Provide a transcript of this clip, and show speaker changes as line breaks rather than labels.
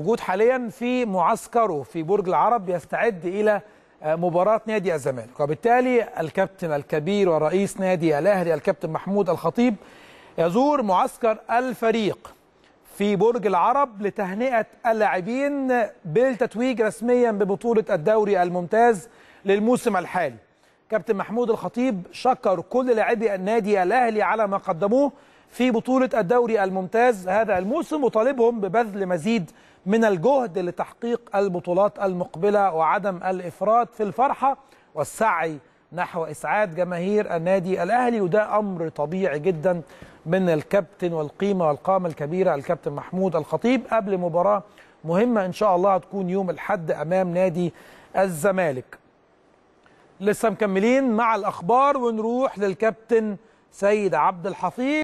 موجود حاليا في معسكره في برج العرب يستعد الى آه، مباراة نادي الزمالك وبالتالي الكابتن الكبير ورئيس نادي الاهلي الكابتن محمود الخطيب يزور معسكر الفريق في برج العرب لتهنئة اللاعبين بالتتويج رسميا ببطولة الدوري الممتاز للموسم الحالي كابتن محمود الخطيب شكر كل لاعبي النادي الاهلي على ما قدموه في بطولة الدوري الممتاز هذا الموسم وطالبهم ببذل مزيد من الجهد لتحقيق البطولات المقبلة وعدم الإفراط في الفرحة والسعي نحو إسعاد جماهير النادي الأهلي وده أمر طبيعي جدا من الكابتن والقيمة والقامة الكبيرة الكابتن محمود الخطيب قبل مباراة مهمة إن شاء الله هتكون يوم الحد أمام نادي الزمالك لسه مكملين مع الأخبار ونروح للكابتن سيد عبد الحفيظ